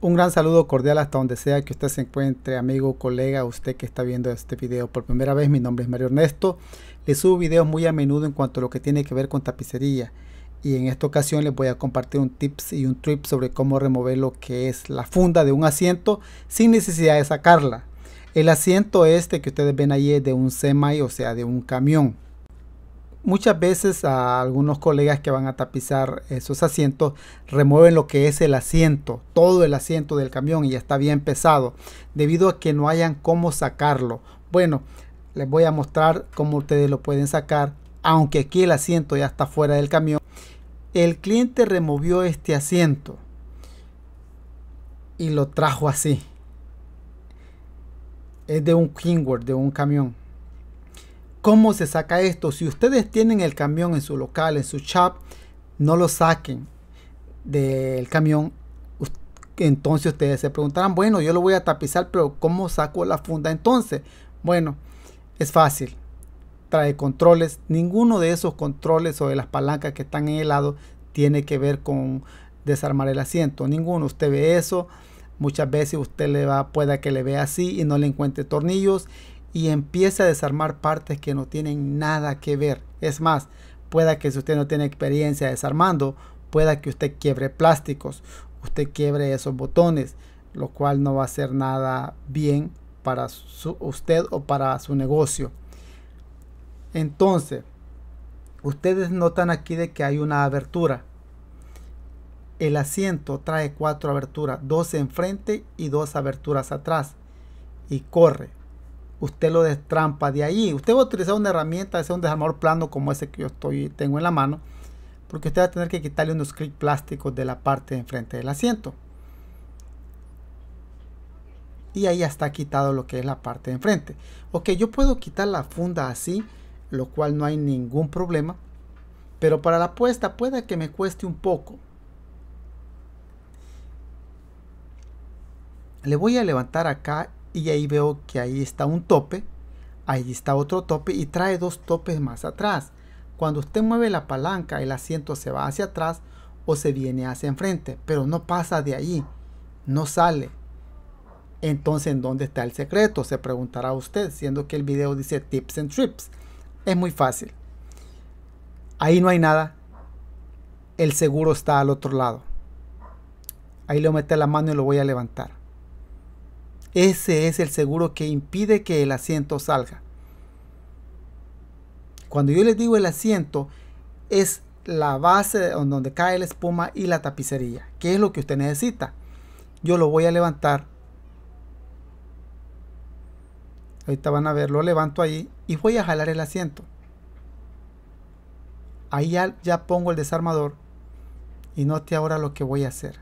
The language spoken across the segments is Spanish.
Un gran saludo cordial hasta donde sea que usted se encuentre, amigo, colega, usted que está viendo este video por primera vez. Mi nombre es Mario Ernesto. le subo videos muy a menudo en cuanto a lo que tiene que ver con tapicería. Y en esta ocasión les voy a compartir un tips y un trip sobre cómo remover lo que es la funda de un asiento sin necesidad de sacarla. El asiento este que ustedes ven ahí es de un semi, o sea, de un camión muchas veces a algunos colegas que van a tapizar esos asientos remueven lo que es el asiento, todo el asiento del camión y ya está bien pesado, debido a que no hayan cómo sacarlo. Bueno, les voy a mostrar cómo ustedes lo pueden sacar, aunque aquí el asiento ya está fuera del camión. El cliente removió este asiento y lo trajo así. Es de un Kingward, de un camión. ¿Cómo se saca esto? Si ustedes tienen el camión en su local, en su chat no lo saquen del camión. Entonces ustedes se preguntarán, bueno, yo lo voy a tapizar, pero ¿cómo saco la funda entonces? Bueno, es fácil. Trae controles. Ninguno de esos controles o de las palancas que están en el lado tiene que ver con desarmar el asiento. Ninguno. Usted ve eso. Muchas veces usted le va, pueda que le vea así y no le encuentre tornillos y empieza a desarmar partes que no tienen nada que ver. Es más, pueda que si usted no tiene experiencia desarmando, pueda que usted quiebre plásticos, usted quiebre esos botones, lo cual no va a ser nada bien para usted o para su negocio. Entonces, ustedes notan aquí de que hay una abertura. El asiento trae cuatro aberturas, dos enfrente y dos aberturas atrás y corre usted lo destrampa de ahí. Usted va a utilizar una herramienta, hacer un desarmador plano como ese que yo estoy, tengo en la mano, porque usted va a tener que quitarle unos clics plásticos de la parte de enfrente del asiento. Y ahí ya está quitado lo que es la parte de enfrente. Ok, yo puedo quitar la funda así, lo cual no hay ningún problema. Pero para la puesta puede que me cueste un poco. Le voy a levantar acá y ahí veo que ahí está un tope, ahí está otro tope y trae dos topes más atrás. Cuando usted mueve la palanca, el asiento se va hacia atrás o se viene hacia enfrente, pero no pasa de ahí, no sale. Entonces, ¿en dónde está el secreto? Se preguntará usted, siendo que el video dice tips and trips. Es muy fácil. Ahí no hay nada. El seguro está al otro lado. Ahí le voy la mano y lo voy a levantar. Ese es el seguro que impide que el asiento salga. Cuando yo les digo el asiento, es la base donde cae la espuma y la tapicería, que es lo que usted necesita. Yo lo voy a levantar. Ahorita van a ver, lo levanto ahí y voy a jalar el asiento. Ahí ya, ya pongo el desarmador y note ahora lo que voy a hacer.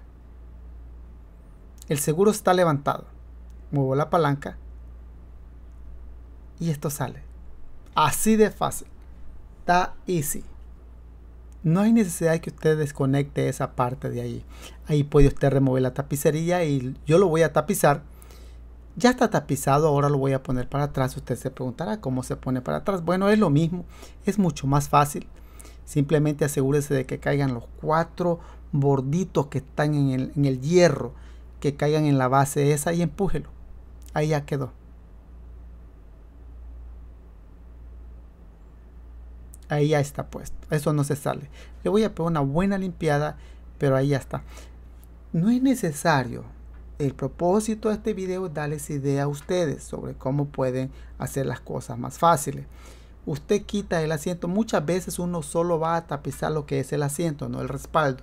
El seguro está levantado muevo la palanca y esto sale. Así de fácil. Está easy. No hay necesidad de que usted desconecte esa parte de ahí. Ahí puede usted remover la tapicería y yo lo voy a tapizar. Ya está tapizado, ahora lo voy a poner para atrás. Usted se preguntará cómo se pone para atrás. Bueno, es lo mismo, es mucho más fácil. Simplemente asegúrese de que caigan los cuatro borditos que están en el, en el hierro, que caigan en la base esa y empújelo. Ahí ya quedó. Ahí ya está puesto. Eso no se sale. Le voy a poner una buena limpiada, pero ahí ya está. No es necesario. El propósito de este video es darles idea a ustedes sobre cómo pueden hacer las cosas más fáciles usted quita el asiento. Muchas veces uno solo va a tapizar lo que es el asiento, no el respaldo.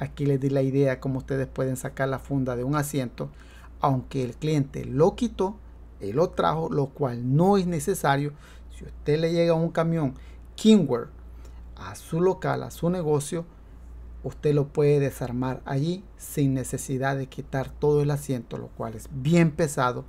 Aquí les di la idea cómo ustedes pueden sacar la funda de un asiento aunque el cliente lo quitó, él lo trajo, lo cual no es necesario. Si usted le llega un camión Kingware a su local, a su negocio, usted lo puede desarmar allí sin necesidad de quitar todo el asiento, lo cual es bien pesado